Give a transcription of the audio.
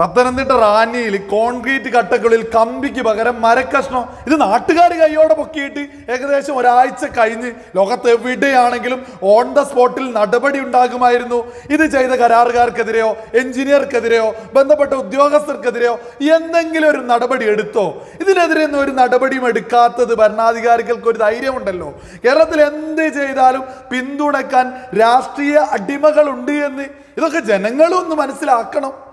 Pathanamthitta റാന്നിയിൽ concrete കട്ടകളിൽ കമ്പിക്ക് പകരം മരക്കഷ്ണം ഇത് നാട്ടുകാർ കൈയോടെ പൊക്കിയിട്ട് ഏകദേശം ഒരാഴ്ച കഴിഞ്ഞ് ലോകത്ത് എവിടെയാണെങ്കിലും ഓൺ ദ സ്പോട്ടിൽ നടപടി ഉണ്ടാകുമായിരുന്നു ഇത് ചെയ്ത കരാറുകാർക്കെതിരെയോ എഞ്ചിനീയർക്കെതിരെയോ ബന്ധപ്പെട്ട ഉദ്യോഗസ്ഥർക്കെതിരെയോ എന്തെങ്കിലും ഒരു നടപടി എടുത്തോ ഇതിനെതിരെ ഒരു നടപടിയും എടുക്കാത്തത് ഭരണാധികാരികൾക്ക് ഒരു ധൈര്യമുണ്ടല്ലോ കേരളത്തിൽ എന്ത് ചെയ്താലും പിന്തുണക്കാൻ രാഷ്ട്രീയ അടിമകളുണ്ട് എന്ന് ഇതൊക്കെ ജനങ്ങളും ഒന്ന് മനസ്സിലാക്കണം